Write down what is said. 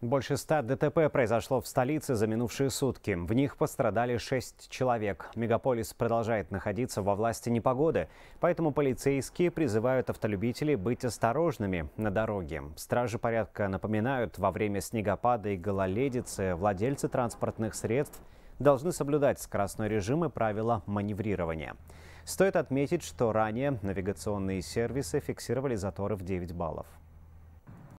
Больше ста ДТП произошло в столице за минувшие сутки. В них пострадали шесть человек. Мегаполис продолжает находиться во власти непогоды, поэтому полицейские призывают автолюбителей быть осторожными на дороге. Стражи порядка напоминают, во время снегопада и гололедицы владельцы транспортных средств должны соблюдать скоростной режим и правила маневрирования. Стоит отметить, что ранее навигационные сервисы фиксировали заторы в 9 баллов.